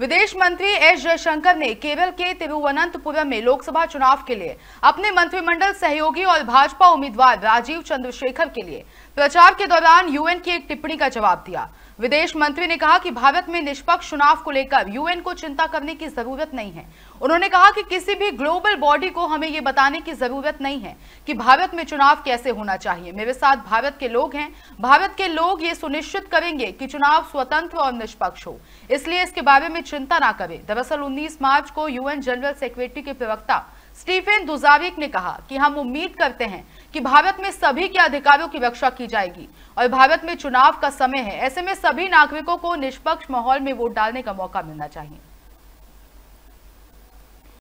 विदेश मंत्री एस जयशंकर ने केरल के तिरुवनंतपुरम में लोकसभा चुनाव के लिए अपने मंत्रिमंडल सहयोगी और भाजपा उम्मीदवार राजीव चंद्रशेखर के लिए प्रचार के दौरान यूएन की एक टिप्पणी का जवाब दिया विदेश मंत्री ने कहा कि भारत में निष्पक्ष चुनाव को लेकर यूएन को चिंता करने की जरूरत नहीं है उन्होंने कहा कि किसी भी ग्लोबल बॉडी को हमें ये बताने की जरूरत नहीं है कि भारत में चुनाव कैसे होना चाहिए मेरे साथ भारत के लोग हैं भारत के लोग ये सुनिश्चित करेंगे कि चुनाव स्वतंत्र और निष्पक्ष हो इसलिए इसके बारे में चिंता ना करें दरअसल उन्नीस मार्च को यूएन जनरल सेक्रेटरी के प्रवक्ता स्टीफेन दुजाविक ने कहा कि हम उम्मीद करते हैं कि भारत में सभी के अधिकारों की रक्षा की जाएगी और भारत में चुनाव का समय है ऐसे में सभी नागरिकों को निष्पक्ष माहौल में वोट डालने का मौका मिलना चाहिए